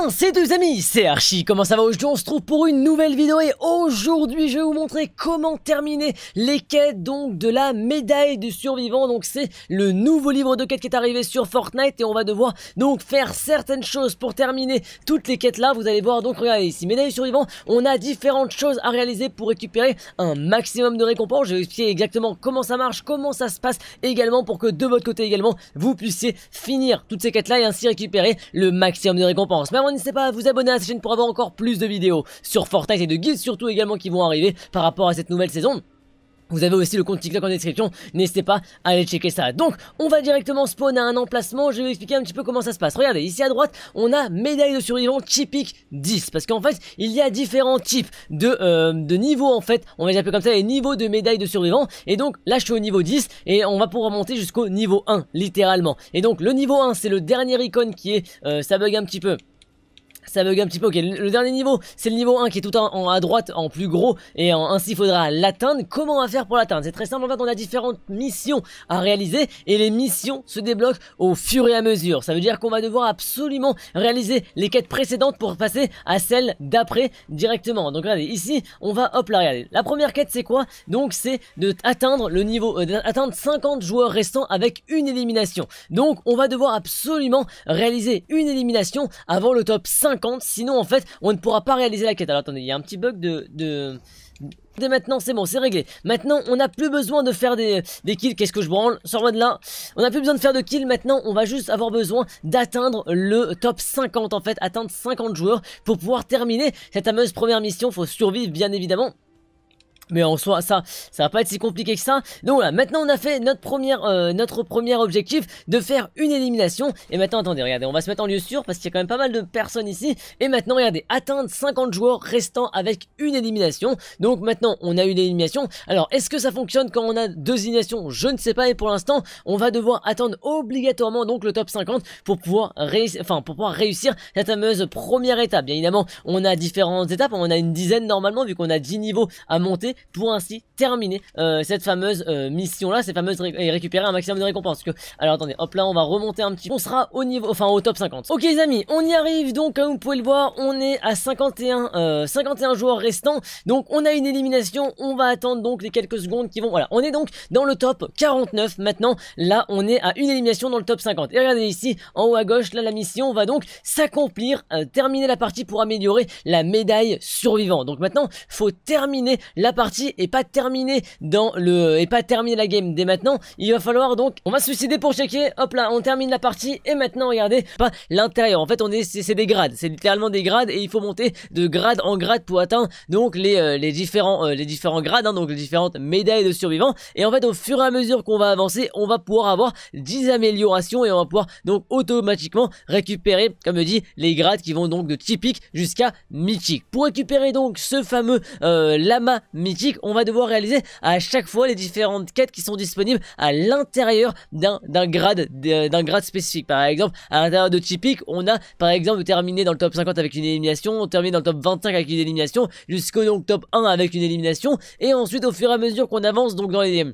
bien, c'est deux amis, c'est Archie, comment ça va aujourd'hui On se trouve pour une nouvelle vidéo et aujourd'hui je vais vous montrer comment terminer les quêtes donc de la médaille du survivant. Donc c'est le nouveau livre de quêtes qui est arrivé sur Fortnite et on va devoir donc faire certaines choses pour terminer toutes les quêtes là. Vous allez voir donc, regardez ici, médaille du survivant, on a différentes choses à réaliser pour récupérer un maximum de récompenses. Je vais vous expliquer exactement comment ça marche, comment ça se passe également pour que de votre côté également vous puissiez finir toutes ces quêtes là et ainsi récupérer le maximum de récompenses n'hésitez pas à vous abonner à cette chaîne pour avoir encore plus de vidéos sur Fortnite et de guides surtout également qui vont arriver par rapport à cette nouvelle saison. Vous avez aussi le compte TikTok en description, n'hésitez pas à aller checker ça. Donc, on va directement spawn à un emplacement, je vais vous expliquer un petit peu comment ça se passe. Regardez, ici à droite, on a médaille de survivant typique 10, parce qu'en fait, il y a différents types euh, de, niveaux, en fait, on va les appeler comme ça, les niveaux de médaille de survivant. Et donc, là, je suis au niveau 10, et on va pouvoir monter jusqu'au niveau 1, littéralement. Et donc, le niveau 1, c'est le dernier icône qui est, euh, ça bug un petit peu ça bug un petit peu. Ok, le dernier niveau, c'est le niveau 1 qui est tout en, à droite, en plus gros, et ainsi il faudra l'atteindre. Comment on va faire pour l'atteindre C'est très simple, en fait, on a différentes missions à réaliser, et les missions se débloquent au fur et à mesure. Ça veut dire qu'on va devoir absolument réaliser les quêtes précédentes pour passer à celle d'après directement. Donc regardez, ici, on va, hop la regarder. La première quête, c'est quoi Donc c'est de atteindre le niveau, euh, d'atteindre 50 joueurs restants avec une élimination. Donc on va devoir absolument réaliser une élimination avant le top 5 sinon en fait on ne pourra pas réaliser la quête. Alors attendez, il y a un petit bug de... de... Dès maintenant, c'est bon, c'est réglé. Maintenant, on n'a plus besoin de faire des, des kills. Qu'est-ce que je branle Sors-moi de là. On n'a plus besoin de faire de kills. Maintenant, on va juste avoir besoin d'atteindre le top 50, en fait. Atteindre 50 joueurs pour pouvoir terminer cette fameuse première mission. Faut survivre, bien évidemment. Mais en soi, ça, ça va pas être si compliqué que ça. Donc voilà, maintenant on a fait notre première, euh, notre premier objectif de faire une élimination. Et maintenant, attendez, regardez, on va se mettre en lieu sûr parce qu'il y a quand même pas mal de personnes ici. Et maintenant, regardez, atteindre 50 joueurs restants avec une élimination. Donc maintenant, on a une élimination. Alors, est-ce que ça fonctionne quand on a deux éliminations Je ne sais pas. Et pour l'instant, on va devoir attendre obligatoirement donc le top 50 pour pouvoir réussir, enfin, pour pouvoir réussir cette fameuse première étape. Bien évidemment, on a différentes étapes. On a une dizaine normalement vu qu'on a 10 niveaux à monter pour ainsi terminer euh, cette fameuse euh, mission là, cette fameuse et récupérer un maximum de récompenses. Que... Alors attendez, hop là on va remonter un petit peu, on sera au niveau, enfin au top 50. Ok les amis, on y arrive donc comme vous pouvez le voir, on est à 51, 51 euh, joueurs restants, donc on a une élimination, on va attendre donc les quelques secondes qui vont, voilà, on est donc dans le top 49 maintenant, là on est à une élimination dans le top 50. Et regardez ici, en haut à gauche, là la mission va donc s'accomplir, terminer la partie pour améliorer la médaille survivant. Donc maintenant, faut terminer la partie partie est pas terminée dans le et pas terminé la game dès maintenant. Il va falloir donc on va se suicider pour checker. Hop là, on termine la partie et maintenant regardez pas l'intérieur. En fait, on est c'est des grades, c'est littéralement des grades et il faut monter de grade en grade pour atteindre donc les euh, différents euh, les différents grades hein, donc les différentes médailles de survivants et en fait au fur et à mesure qu'on va avancer, on va pouvoir avoir 10 améliorations et on va pouvoir donc automatiquement récupérer comme je dis les grades qui vont donc de typique jusqu'à mythique. Pour récupérer donc ce fameux euh, lama mythique on va devoir réaliser à chaque fois les différentes quêtes qui sont disponibles à l'intérieur d'un grade d'un grade spécifique. Par exemple, à l'intérieur de typique, on a par exemple terminé dans le top 50 avec une élimination, on termine dans le top 25 avec une élimination, jusqu'au top 1 avec une élimination, et ensuite au fur et à mesure qu'on avance donc dans les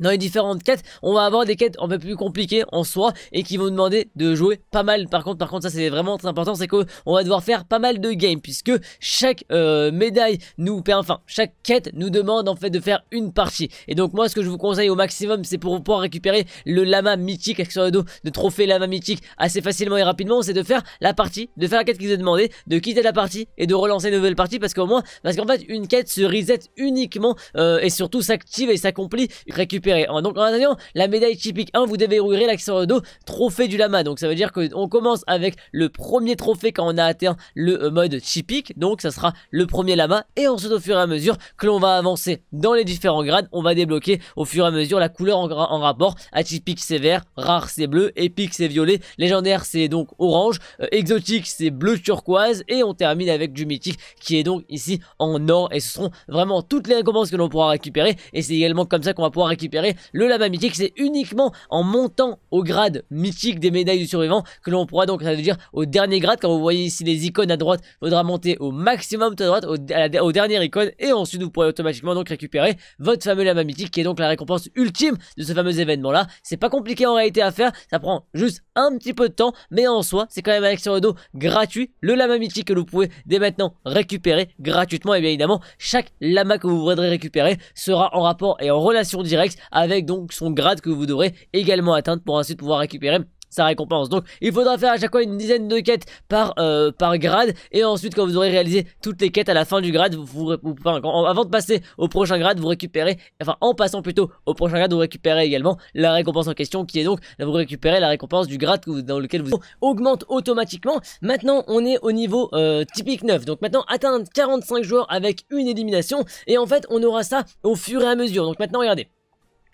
dans les différentes quêtes, on va avoir des quêtes un peu plus compliquées en soi et qui vont demander de jouer pas mal. Par contre, par contre, ça c'est vraiment très important, c'est qu'on va devoir faire pas mal de games puisque chaque euh, médaille nous perd enfin chaque quête nous demande en fait de faire une partie. Et donc moi, ce que je vous conseille au maximum, c'est pour pouvoir récupérer le lama mythique sur le dos, de trophée lama mythique assez facilement et rapidement, c'est de faire la partie, de faire la quête qui vous est demandée, de quitter la partie et de relancer une nouvelle partie parce qu'au moins, parce qu'en fait, une quête se reset uniquement euh, et surtout s'active et s'accomplit récupérer donc en attendant, la médaille typique 1, vous déverrouillerez l'accessoire trophée du lama. Donc ça veut dire qu'on commence avec le premier trophée quand on a atteint le euh, mode typique. Donc ça sera le premier lama. Et ensuite au fur et à mesure que l'on va avancer dans les différents grades, on va débloquer au fur et à mesure la couleur en, rapport. Atypique c'est vert, rare c'est bleu, épique c'est violet, légendaire c'est donc orange, euh, exotique c'est bleu turquoise. Et on termine avec du mythique qui est donc ici en or. Et ce seront vraiment toutes les récompenses que l'on pourra récupérer. Et c'est également comme ça qu'on va pouvoir récupérer le lama mythique. C'est uniquement en montant au grade mythique des médailles du survivant que l'on pourra donc, ça veut dire au dernier grade, quand vous voyez ici les icônes à droite, il faudra monter au maximum tout à droite, au, dernier icône, et ensuite vous pourrez automatiquement donc récupérer votre fameux lama mythique qui est donc la récompense ultime de ce fameux événement là. C'est pas compliqué en réalité à faire, ça prend juste un petit peu de temps, mais en soi, c'est quand même un sur le dos gratuit, le lama mythique que vous pouvez dès maintenant récupérer gratuitement, et bien évidemment, chaque lama que vous voudrez récupérer sera en rapport et en relation directe avec donc son grade que vous devrez également atteindre pour ensuite pouvoir récupérer sa récompense. Donc il faudra faire à chaque fois une dizaine de quêtes par, euh, par grade et ensuite quand vous aurez réalisé toutes les quêtes à la fin du grade, vous, vous, avant de passer au prochain grade, vous récupérez, enfin en passant plutôt au prochain grade, vous récupérez également la récompense en question qui est donc, vous récupérez la récompense du grade dans lequel vous augmente automatiquement. Maintenant on est au niveau euh, typique 9, donc maintenant atteindre 45 joueurs avec une élimination et en fait on aura ça au fur et à mesure. Donc maintenant regardez,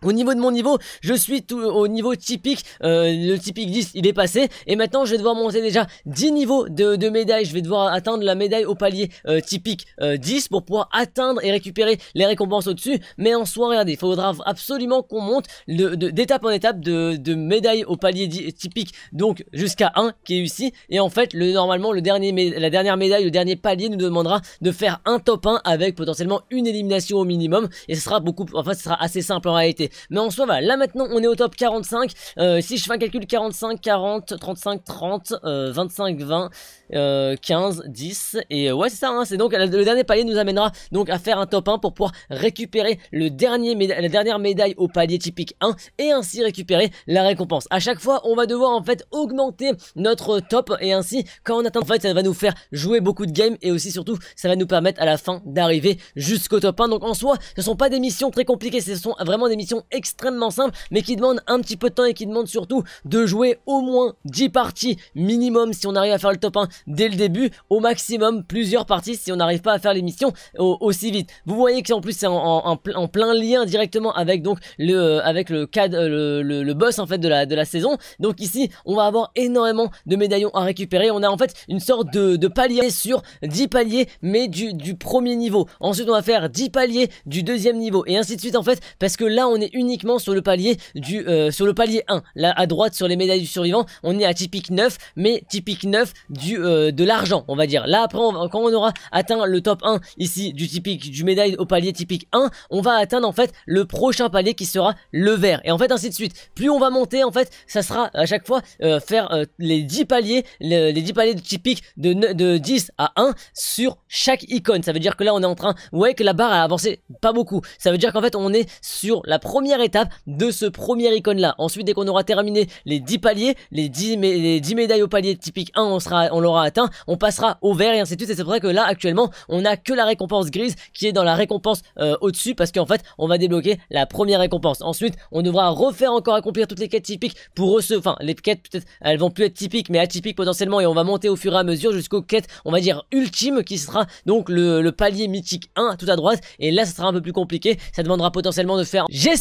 au niveau de mon niveau, je suis au niveau typique, euh, le typique 10 il est passé et maintenant je vais devoir monter déjà 10 niveaux de, médailles, je vais devoir atteindre la médaille au palier euh, typique 10 euh, pour pouvoir atteindre et récupérer les récompenses au-dessus, mais en soi regardez, il faudra absolument qu'on monte d'étape en étape de, médaille au palier typique donc jusqu'à 1 qui est ici et en fait le, normalement le dernier la dernière médaille, le dernier palier nous demandera de faire un top 1 avec potentiellement une élimination au minimum et ce sera beaucoup, enfin ce sera assez simple en réalité. Mais en soit voilà, là maintenant, on est au top 45. Euh, si je fais un calcul, 45, 40, 35, 30, 25, 20, 15, 10. Et euh, ouais, c'est ça, hein, c'est donc le dernier palier nous amènera donc à faire un top 1 pour pouvoir récupérer le dernier la dernière médaille au palier typique 1 et ainsi récupérer la récompense. A chaque fois, on va devoir en fait augmenter notre top et ainsi, quand on atteint, en fait, ça va nous faire jouer beaucoup de games et aussi surtout, ça va nous permettre à la fin d'arriver jusqu'au top 1. Donc en soit ce ne sont pas des missions très compliquées, ce sont vraiment des missions extrêmement simple mais qui demande un petit peu de temps et qui demande surtout de jouer au moins 10 parties minimum si on arrive à faire le top 1 dès le début, au maximum plusieurs parties si on n'arrive pas à faire les missions aussi vite. Vous voyez que en plus c'est en, plein lien directement avec donc le euh, avec le cadre euh, le, boss en fait de la de la saison. Donc ici on va avoir énormément de médaillons à récupérer. On a en fait une sorte de, de palier sur 10 paliers mais du, du premier niveau. Ensuite on va faire 10 paliers du deuxième niveau et ainsi de suite en fait parce que là on est uniquement sur le palier du euh, sur le palier 1. Là à droite sur les médailles du survivant, on est à typique 9, mais typique 9 du euh, de l'argent, on va dire. Là après quand on aura atteint le top 1 ici du typique du médaille au palier typique 1, on va atteindre en fait le prochain palier qui sera le vert. Et en fait ainsi de suite. Plus on va monter en fait, ça sera à chaque fois euh, faire les 10 paliers les, 10 paliers typique de de 10 à 1 sur chaque icône. Ça veut dire que là on est en train, ouais que la barre a avancé pas beaucoup. Ça veut dire qu'en fait on est sur la première première étape de ce premier icône là. Ensuite, dès qu'on aura terminé les 10 paliers, les 10, les 10 médailles au palier typique 1, on, sera, on l'aura atteint, on passera au vert et ainsi de suite. Et c'est vrai que là, actuellement, on a que la récompense grise qui est dans la récompense euh, au-dessus parce qu'en fait, on va débloquer la première récompense. Ensuite, on devra refaire encore accomplir toutes les quêtes typiques pour recevoir, enfin les quêtes peut-être elles vont plus être typiques mais atypiques potentiellement et on va monter au fur et à mesure jusqu'aux quêtes on va dire ultime qui sera donc le, palier mythique 1 tout à droite et là ça sera un peu plus compliqué ça demandera potentiellement de faire